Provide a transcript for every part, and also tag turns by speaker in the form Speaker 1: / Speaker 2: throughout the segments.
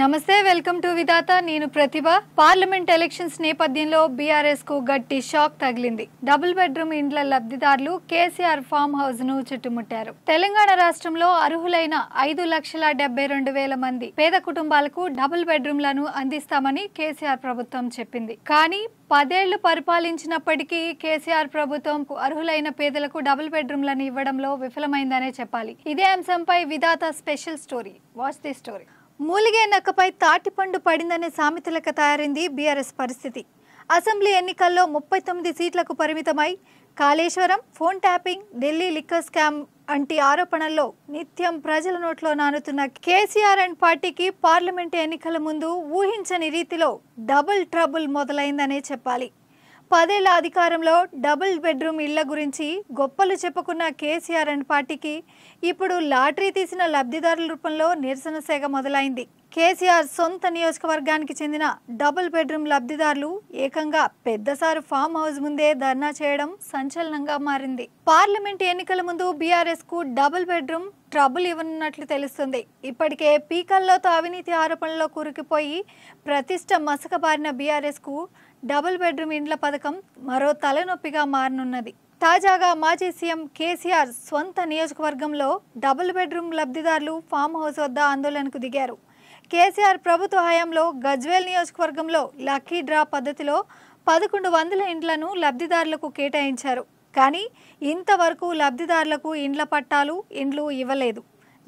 Speaker 1: నమస్తే welcome to Vidhatha నేను Pratibha parliament elections నేపథ్యంలో బీఆర్ఎస్ కు గట్టి షాక్ తగిలింది డబుల్ బెడ్రూమ్ ఇండ్ల లబ్ధిదారులు కేసీఆర్ ఫామ్ హౌస్ ను చుట్టుముట్టారు తెలంగాణ రాష్ట్రంలో అర్హులైన ఐదు లక్షల డెబ్బై రెండు వేల మంది పేద కుటుంబాలకు డబుల్ బెడ్రూమ్లను అందిస్తామని కేసీఆర్ ప్రభుత్వం చెప్పింది కానీ పదేళ్లు పరిపాలించినప్పటికీ కేసీఆర్ ప్రభుత్వం అర్హులైన పేదలకు డబుల్ బెడ్రూమ్లను ఇవ్వడంలో విఫలమైందనే చెప్పాలి ఇదే అంశంపై Vidhatha special story watch the story మూలిగే నక్కపై తాటిపండు పడిందనే సామెతలకు తయారైంది బీఆర్ఎస్ పరిస్థితి అసెంబ్లీ ఎన్నికల్లో ముప్పై తొమ్మిది సీట్లకు పరిమితమై Kaleshwaram phone tapping Delhi liquor scam వంటి ఆరోపణల్లో నిత్యం ప్రజల నోట్లో నానుతున్న కేసీఆర్ అండ్ పార్టీకి పార్లమెంటు ఎన్నికల ముందు ఊహించని రీతిలో డబుల్ ట్రబుల్ మొదలైందనే చెప్పాలి పదేళ్ల అధికారంలో డబుల్ బెడ్రూమ్ ఇళ్ల గురించి గొప్పలు చెప్పుకున్న కేసీఆర్ అండ్ పార్టీకి ఇప్పుడు లాటరీ తీసిన లబ్ధిదారుల రూపంలో నిరసన సేగ మొదలైంది కేసీఆర్ సొంత నియోజకవర్గానికి చెందిన డబుల్ బెడ్రూమ్ లబ్ధిదారులు ఏకంగా పెద్దసారు ఫామ్ హౌస్ ముందే ధర్నా చేయడం సంచలనంగా మారింది పార్లమెంట్ ఎన్నికల ముందు బీఆర్ఎస్ కు డబుల్ బెడ్రూమ్ ట్రబుల్ ఇవ్వనున్నట్లు తెలుస్తుంది ఇప్పటికే పీకల్లో అవినీతి ఆరోపణలో కురికిపోయి ప్రతిష్ట మసకబారిన బీఆర్ఎస్కు డబుల్ బెడ్రూమ్ ఇండ్ల పథకం మరో తలనొప్పిగా మారనున్నది తాజాగా మాజీ సీఎం కేసీఆర్ స్వంత నియోజకవర్గంలో డబుల్ బెడ్రూమ్ లబ్ధిదారులు ఫామ్ హౌస్ వద్ద ఆందోళనకు దిగారు కేసీఆర్ ప్రభుత్వ హయాంలో గజ్వేల్ నియోజకవర్గంలో లక్కీ డ్రా పద్ధతిలో పదకొండు వందల ఇండ్లను లబ్ధిదారులకు కేటాయించారు కానీ ఇంతవరకు లబ్ధిదారులకు ఇండ్ల పట్టాలు ఇండ్లు ఇవ్వలేదు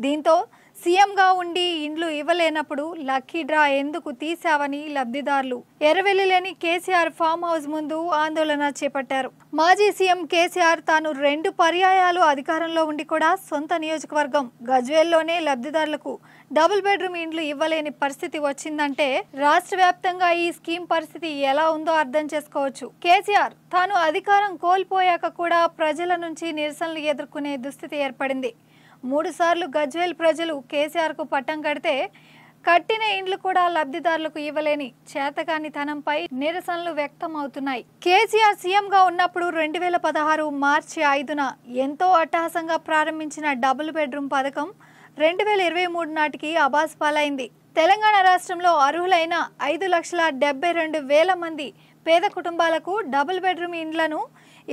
Speaker 1: దీంతో సీఎంగా ఉండి ఇండ్లు ఇవ్వలేనప్పుడు లక్కీ డ్రా ఎందుకు తీశావని లబ్ధిదారులు ఎర్రవెల్లిలేని కేసీఆర్ ఫామ్ హౌస్ ముందు ఆందోళన చేపట్టారు మాజీ సీఎం కేసీఆర్ తాను రెండు పర్యాయాలు అధికారంలో ఉండి కూడా సొంత నియోజకవర్గం గజ్వేల్లోనే లబ్ధిదారులకు డబుల్ బెడ్రూమ్ ఇండ్లు ఇవ్వలేని పరిస్థితి వచ్చిందంటే రాష్ట్ర వ్యాప్తంగా ఈ స్కీమ్ పరిస్థితి ఎలా ఉందో అర్థం చేసుకోవచ్చు కేసీఆర్ తాను అధికారం కోల్పోయాక కూడా ప్రజల నుంచి నిరసనలు ఎదుర్కొనే దుస్థితి ఏర్పడింది మూడుసార్లు గజ్వేల్ ప్రజలు కేసీఆర్కు పట్టం కడితే కట్టిన ఇండ్లు కూడా లబ్ధిదారులకు ఇవ్వలేని చేతకాని తనంపై నిరసనలు వ్యక్తమవుతున్నాయి కేసీఆర్ సీఎంగా ఉన్నప్పుడు రెండు వేల పదహారు మార్చి ఐదున ఎంతో అట్టహాసంగా ప్రారంభించిన డబుల్ బెడ్రూమ్ పథకం రెండు వేల ఇరవై మూడు నాటికి అబాస్ పాలైంది తెలంగాణ రాష్ట్రంలో అర్హులైన ఐదు లక్షల డెబ్బై రెండు వేల మంది పేద కుటుంబాలకు డబుల్ బెడ్రూమ్ ఇండ్లను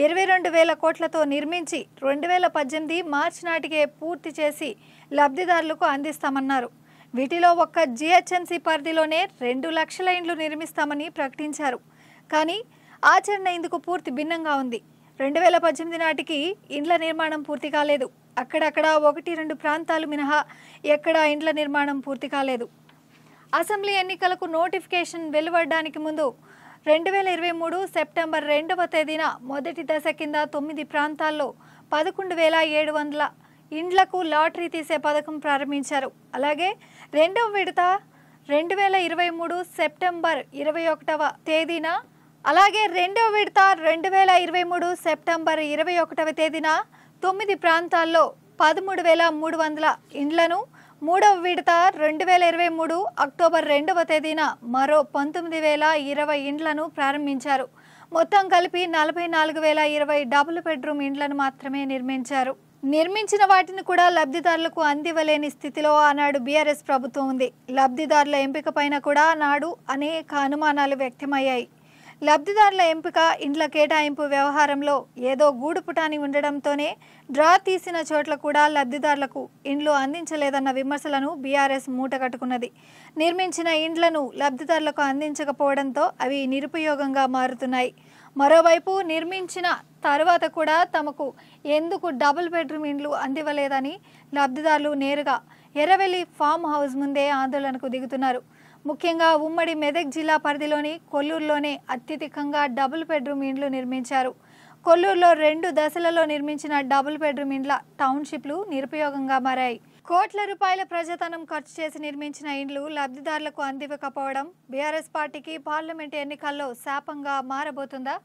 Speaker 1: ఇరవై రెండు వేల కోట్లతో నిర్మించి రెండు వేల పద్దెనిమిది మార్చి నాటికే పూర్తి చేసి లబ్ధిదారులకు అందిస్తామన్నారు వీటిలో ఒక్క జిహెచ్ఎంసీ పరిధిలోనే రెండు లక్షల ఇండ్లు నిర్మిస్తామని ప్రకటించారు కానీ ఆచరణ ఇందుకు పూర్తి భిన్నంగా ఉంది రెండు వేల పద్దెనిమిది నాటికి ఇండ్ల నిర్మాణం పూర్తి కాలేదు అక్కడక్కడ ఒకటి రెండు ప్రాంతాలు మినహా ఎక్కడా ఇండ్ల నిర్మాణం పూర్తి కాలేదు అసెంబ్లీ ఎన్నికలకు నోటిఫికేషన్ వెలువడడానికి ముందు రెండు వేల ఇరవై మూడు సెప్టెంబర్ రెండవ తేదీన మొదటి దశ కింద తొమ్మిది ప్రాంతాల్లో పదకొండు వేల ఏడు వందల ఇండ్లకు లాటరీ తీసే పథకం ప్రారంభించారు అలాగే రెండవ విడత రెండు వేల ఇరవై మూడు సెప్టెంబర్ ఇరవై ఒకటవ తేదీన అలాగే రెండవ విడత రెండు వేల ఇరవై మూడు సెప్టెంబర్ ఇరవై ఒకటవ తేదీన తొమ్మిది ప్రాంతాల్లో పదమూడు వేల మూడు వందల ఇండ్లను మూడవ విడత రెండు వేల ఇరవై మూడు అక్టోబర్ రెండవ తేదీన మరో పంతొమ్మిది వేల ఇరవై ఇండ్లను ప్రారంభించారు మొత్తం కలిపి నలభై నాలుగు వేల ఇరవై డబుల్ బెడ్రూమ్ ఇండ్లను మాత్రమే నిర్మించారు నిర్మించిన వాటిని కూడా లబ్ధిదారులకు అందివ్వలేని స్థితిలో ఆనాడు బీఆర్ఎస్ ప్రభుత్వం ఉంది లబ్ధిదారుల పైన కూడా నాడు అనేక అనుమానాలు వ్యక్తమయ్యాయి లబ్ధిదారుల ఎంపిక ఇండ్ల కేటాయింపు వ్యవహారంలో ఏదో గూడు పుటాని ఉండడంతోనే డ్రా తీసిన చోట్ల కూడా లబ్ధిదారులకు ఇండ్లు అందించలేదన్న విమర్శలను బీఆర్ఎస్ మూటగట్టుకున్నది నిర్మించిన ఇండ్లను లబ్ధిదారులకు అందించకపోవడంతో అవి నిరుపయోగంగా మారుతున్నాయి మరోవైపు నిర్మించిన తర్వాత కూడా తమకు ఎందుకు డబుల్ బెడ్రూమ్ ఇండ్లు అందివ్వలేదని లబ్ధిదారులు నేరుగా ఎర్రవెల్లి ఫామ్ హౌస్ ముందే ఆందోళనకు దిగుతున్నారు ముఖ్యంగా ఉమ్మడి మెదక్ జిల్లా పరిధిలోని కొల్లూరులోనే అత్యధికంగా డబుల్ బెడ్రూమ్ ఇండ్లు నిర్మించారు కొల్లూరులో రెండు దశలలో నిర్మించిన డబుల్ బెడ్రూమ్ ఇండ్ల టౌన్షిప్లు నిరుపయోగంగా మారాయి కోట్ల రూపాయల ప్రజాతనం ఖర్చు చేసి నిర్మించిన ఇండ్లు లబ్ధిదారులకు అందివ్వకపోవడం బీఆర్ఎస్ పార్టీకి పార్లమెంటు ఎన్నికల్లో శాపంగా మారబోతుందా